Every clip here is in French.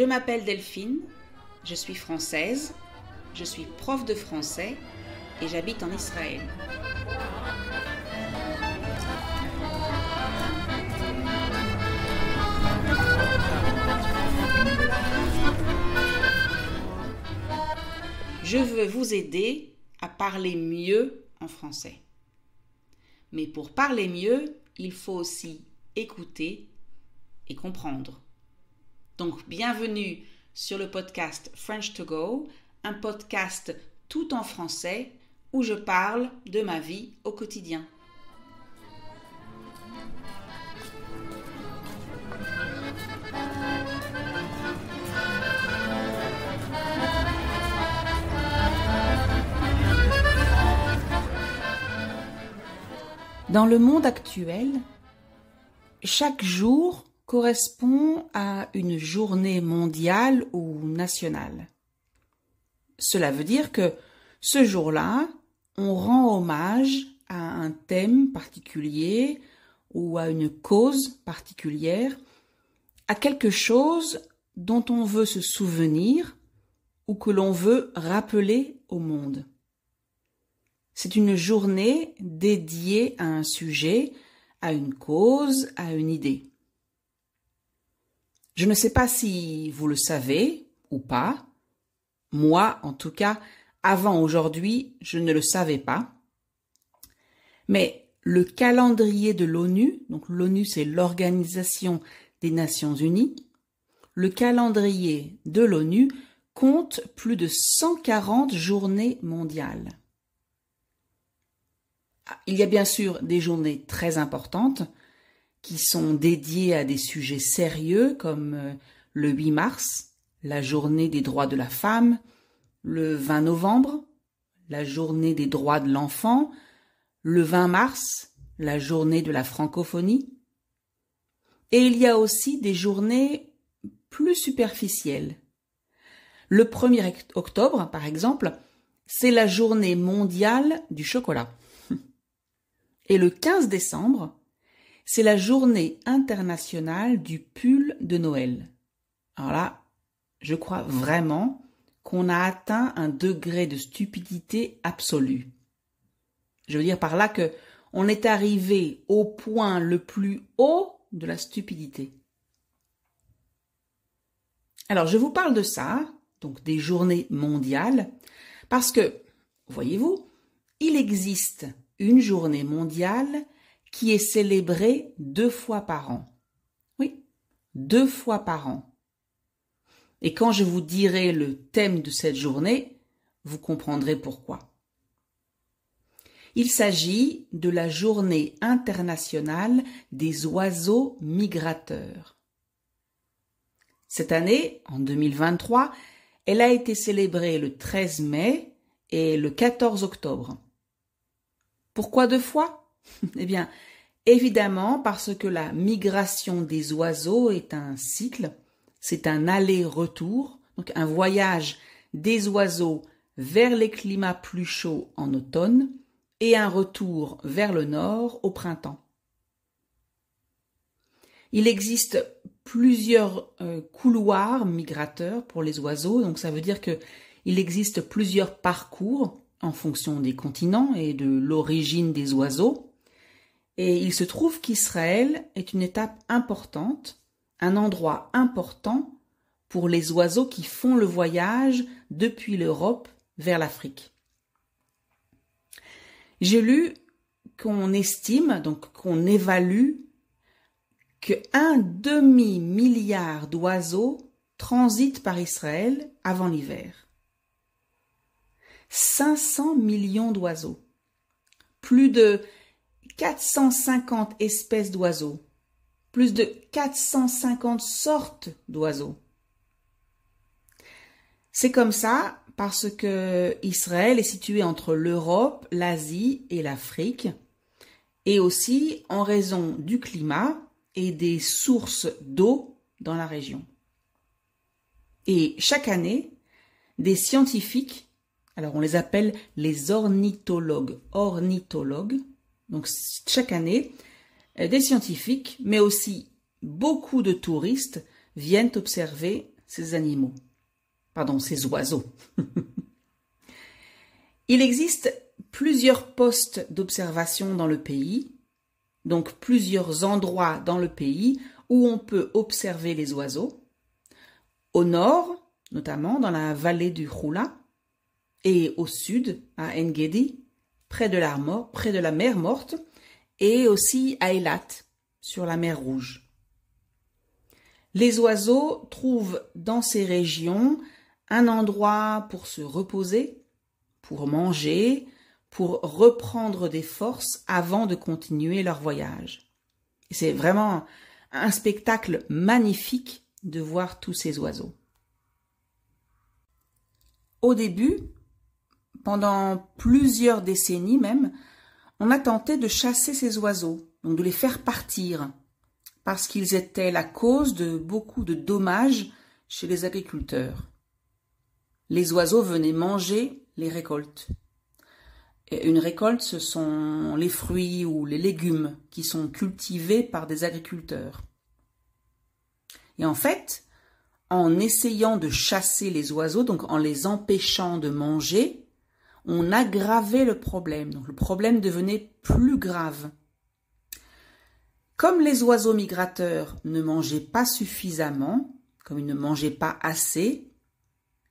Je m'appelle Delphine, je suis française, je suis prof de français et j'habite en Israël. Je veux vous aider à parler mieux en français. Mais pour parler mieux, il faut aussi écouter et comprendre. Donc bienvenue sur le podcast French to Go, un podcast tout en français où je parle de ma vie au quotidien. Dans le monde actuel, chaque jour correspond à une journée mondiale ou nationale. Cela veut dire que ce jour-là, on rend hommage à un thème particulier ou à une cause particulière, à quelque chose dont on veut se souvenir ou que l'on veut rappeler au monde. C'est une journée dédiée à un sujet, à une cause, à une idée. Je ne sais pas si vous le savez ou pas. Moi, en tout cas, avant aujourd'hui, je ne le savais pas. Mais le calendrier de l'ONU, donc l'ONU c'est l'Organisation des Nations Unies, le calendrier de l'ONU compte plus de 140 journées mondiales. Ah, il y a bien sûr des journées très importantes, qui sont dédiées à des sujets sérieux comme euh, le 8 mars, la journée des droits de la femme, le 20 novembre, la journée des droits de l'enfant, le 20 mars, la journée de la francophonie. Et il y a aussi des journées plus superficielles. Le 1er octobre, par exemple, c'est la journée mondiale du chocolat. Et le 15 décembre, c'est la journée internationale du pull de Noël. Alors là, je crois vraiment qu'on a atteint un degré de stupidité absolue. Je veux dire par là que on est arrivé au point le plus haut de la stupidité. Alors je vous parle de ça, donc des journées mondiales, parce que, voyez-vous, il existe une journée mondiale qui est célébrée deux fois par an. Oui, deux fois par an. Et quand je vous dirai le thème de cette journée, vous comprendrez pourquoi. Il s'agit de la journée internationale des oiseaux migrateurs. Cette année, en 2023, elle a été célébrée le 13 mai et le 14 octobre. Pourquoi deux fois eh bien, évidemment, parce que la migration des oiseaux est un cycle, c'est un aller-retour, donc un voyage des oiseaux vers les climats plus chauds en automne et un retour vers le nord au printemps. Il existe plusieurs euh, couloirs migrateurs pour les oiseaux, donc ça veut dire qu'il existe plusieurs parcours en fonction des continents et de l'origine des oiseaux. Et il se trouve qu'Israël est une étape importante, un endroit important pour les oiseaux qui font le voyage depuis l'Europe vers l'Afrique. J'ai lu qu'on estime, donc qu'on évalue, que un demi-milliard d'oiseaux transitent par Israël avant l'hiver. 500 millions d'oiseaux. Plus de 450 espèces d'oiseaux, plus de 450 sortes d'oiseaux. C'est comme ça parce que Israël est situé entre l'Europe, l'Asie et l'Afrique, et aussi en raison du climat et des sources d'eau dans la région. Et chaque année, des scientifiques, alors on les appelle les ornithologues, ornithologues, donc chaque année, euh, des scientifiques, mais aussi beaucoup de touristes viennent observer ces animaux, pardon, ces oiseaux. Il existe plusieurs postes d'observation dans le pays, donc plusieurs endroits dans le pays où on peut observer les oiseaux. Au nord, notamment dans la vallée du Roula, et au sud, à Engedi, près de la, près de la mer Morte, et aussi à Eilat, sur la mer Rouge. Les oiseaux trouvent dans ces régions un endroit pour se reposer, pour manger, pour reprendre des forces avant de continuer leur voyage. C'est vraiment un spectacle magnifique de voir tous ces oiseaux. Au début, pendant plusieurs décennies même, on a tenté de chasser ces oiseaux, donc de les faire partir, parce qu'ils étaient la cause de beaucoup de dommages chez les agriculteurs. Les oiseaux venaient manger les récoltes. Et une récolte, ce sont les fruits ou les légumes qui sont cultivés par des agriculteurs. Et en fait, en essayant de chasser les oiseaux, donc en les empêchant de manger, on aggravait le problème. Donc le problème devenait plus grave. Comme les oiseaux migrateurs ne mangeaient pas suffisamment, comme ils ne mangeaient pas assez,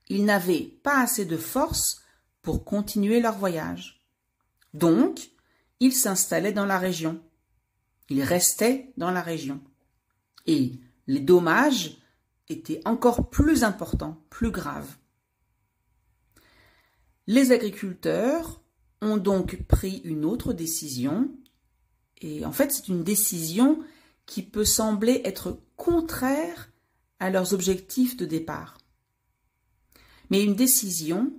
ils n'avaient pas assez de force pour continuer leur voyage. Donc, ils s'installaient dans la région. Ils restaient dans la région. Et les dommages étaient encore plus importants, plus graves. Les agriculteurs ont donc pris une autre décision, et en fait c'est une décision qui peut sembler être contraire à leurs objectifs de départ. Mais une décision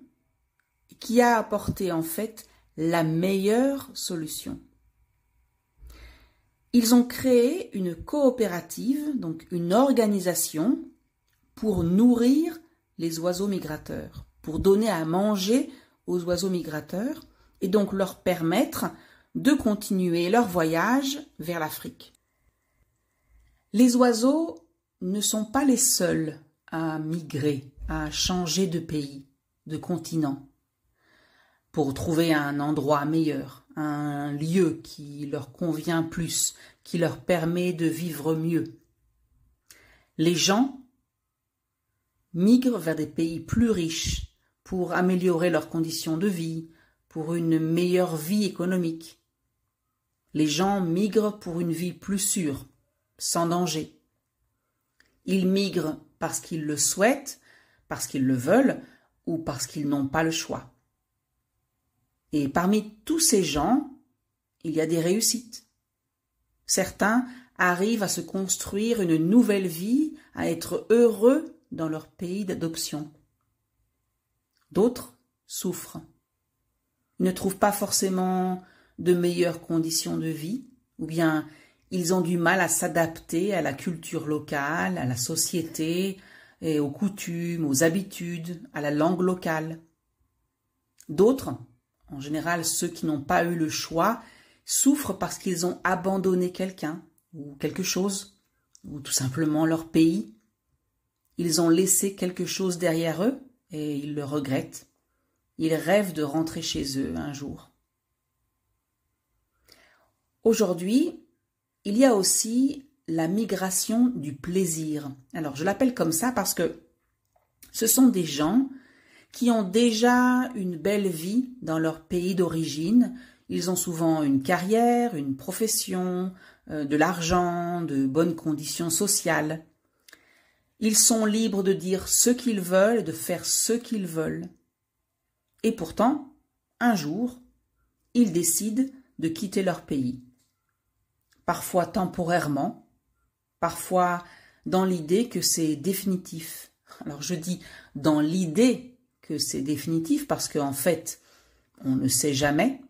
qui a apporté en fait la meilleure solution. Ils ont créé une coopérative, donc une organisation, pour nourrir les oiseaux migrateurs pour donner à manger aux oiseaux migrateurs et donc leur permettre de continuer leur voyage vers l'Afrique. Les oiseaux ne sont pas les seuls à migrer, à changer de pays, de continent, pour trouver un endroit meilleur, un lieu qui leur convient plus, qui leur permet de vivre mieux. Les gens migrent vers des pays plus riches, pour améliorer leurs conditions de vie, pour une meilleure vie économique. Les gens migrent pour une vie plus sûre, sans danger. Ils migrent parce qu'ils le souhaitent, parce qu'ils le veulent ou parce qu'ils n'ont pas le choix. Et parmi tous ces gens, il y a des réussites. Certains arrivent à se construire une nouvelle vie, à être heureux dans leur pays d'adoption. D'autres souffrent, ils ne trouvent pas forcément de meilleures conditions de vie, ou bien ils ont du mal à s'adapter à la culture locale, à la société, et aux coutumes, aux habitudes, à la langue locale. D'autres, en général ceux qui n'ont pas eu le choix, souffrent parce qu'ils ont abandonné quelqu'un ou quelque chose, ou tout simplement leur pays. Ils ont laissé quelque chose derrière eux, et ils le regrettent. Ils rêvent de rentrer chez eux un jour. Aujourd'hui, il y a aussi la migration du plaisir. Alors, je l'appelle comme ça parce que ce sont des gens qui ont déjà une belle vie dans leur pays d'origine. Ils ont souvent une carrière, une profession, euh, de l'argent, de bonnes conditions sociales. Ils sont libres de dire ce qu'ils veulent, et de faire ce qu'ils veulent. Et pourtant, un jour, ils décident de quitter leur pays. Parfois temporairement, parfois dans l'idée que c'est définitif. Alors je dis dans l'idée que c'est définitif parce qu'en fait, on ne sait jamais.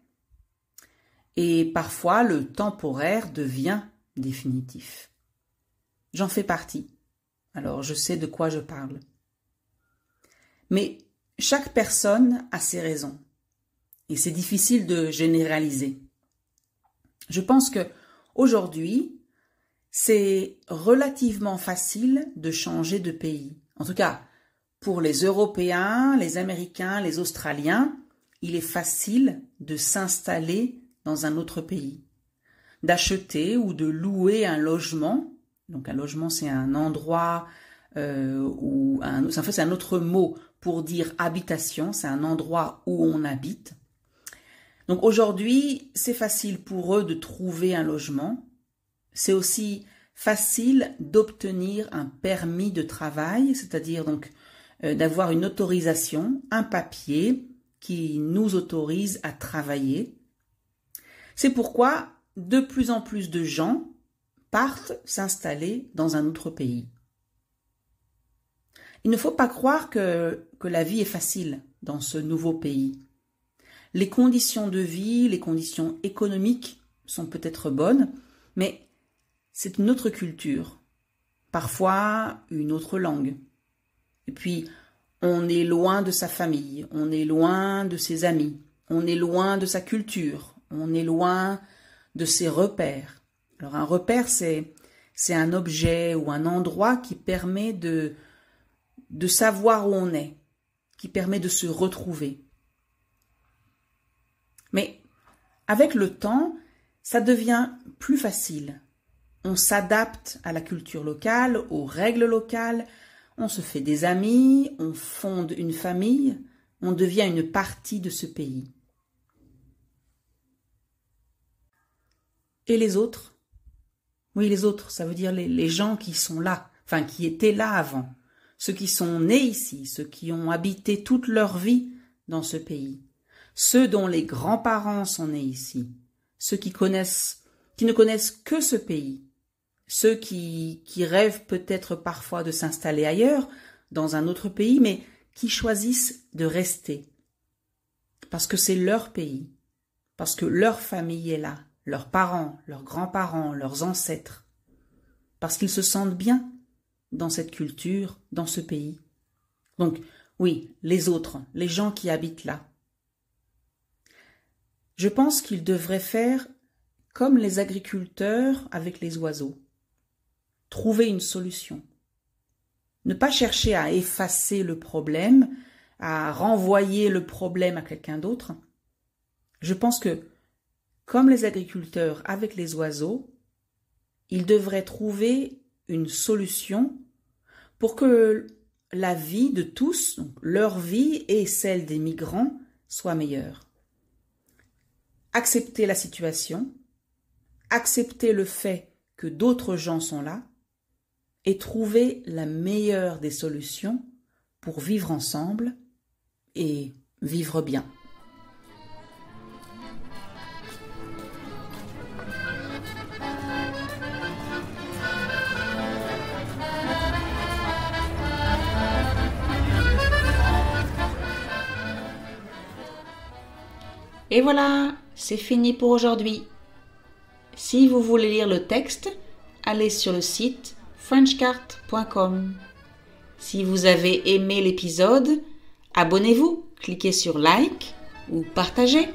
Et parfois, le temporaire devient définitif. J'en fais partie alors je sais de quoi je parle. Mais chaque personne a ses raisons, et c'est difficile de généraliser. Je pense que aujourd'hui, c'est relativement facile de changer de pays. En tout cas, pour les Européens, les Américains, les Australiens, il est facile de s'installer dans un autre pays, d'acheter ou de louer un logement donc un logement, c'est un endroit euh, où... Un, en fait, c'est un autre mot pour dire habitation, c'est un endroit où on habite. Donc aujourd'hui, c'est facile pour eux de trouver un logement. C'est aussi facile d'obtenir un permis de travail, c'est-à-dire donc euh, d'avoir une autorisation, un papier qui nous autorise à travailler. C'est pourquoi de plus en plus de gens partent s'installer dans un autre pays. Il ne faut pas croire que, que la vie est facile dans ce nouveau pays. Les conditions de vie, les conditions économiques sont peut-être bonnes, mais c'est une autre culture, parfois une autre langue. Et puis, on est loin de sa famille, on est loin de ses amis, on est loin de sa culture, on est loin de ses repères. Alors un repère, c'est un objet ou un endroit qui permet de, de savoir où on est, qui permet de se retrouver. Mais avec le temps, ça devient plus facile. On s'adapte à la culture locale, aux règles locales, on se fait des amis, on fonde une famille, on devient une partie de ce pays. Et les autres oui, les autres, ça veut dire les, gens qui sont là, enfin qui étaient là avant, ceux qui sont nés ici, ceux qui ont habité toute leur vie dans ce pays, ceux dont les grands-parents sont nés ici, ceux qui connaissent, qui ne connaissent que ce pays, ceux qui, qui rêvent peut-être parfois de s'installer ailleurs, dans un autre pays, mais qui choisissent de rester, parce que c'est leur pays, parce que leur famille est là, leurs parents, leurs grands-parents, leurs ancêtres, parce qu'ils se sentent bien dans cette culture, dans ce pays. Donc, oui, les autres, les gens qui habitent là. Je pense qu'ils devraient faire comme les agriculteurs avec les oiseaux. Trouver une solution. Ne pas chercher à effacer le problème, à renvoyer le problème à quelqu'un d'autre. Je pense que comme les agriculteurs avec les oiseaux, ils devraient trouver une solution pour que la vie de tous, leur vie et celle des migrants, soit meilleure. Accepter la situation, accepter le fait que d'autres gens sont là, et trouver la meilleure des solutions pour vivre ensemble et vivre bien. Et voilà, c'est fini pour aujourd'hui. Si vous voulez lire le texte, allez sur le site frenchcart.com. Si vous avez aimé l'épisode, abonnez-vous, cliquez sur like ou partagez.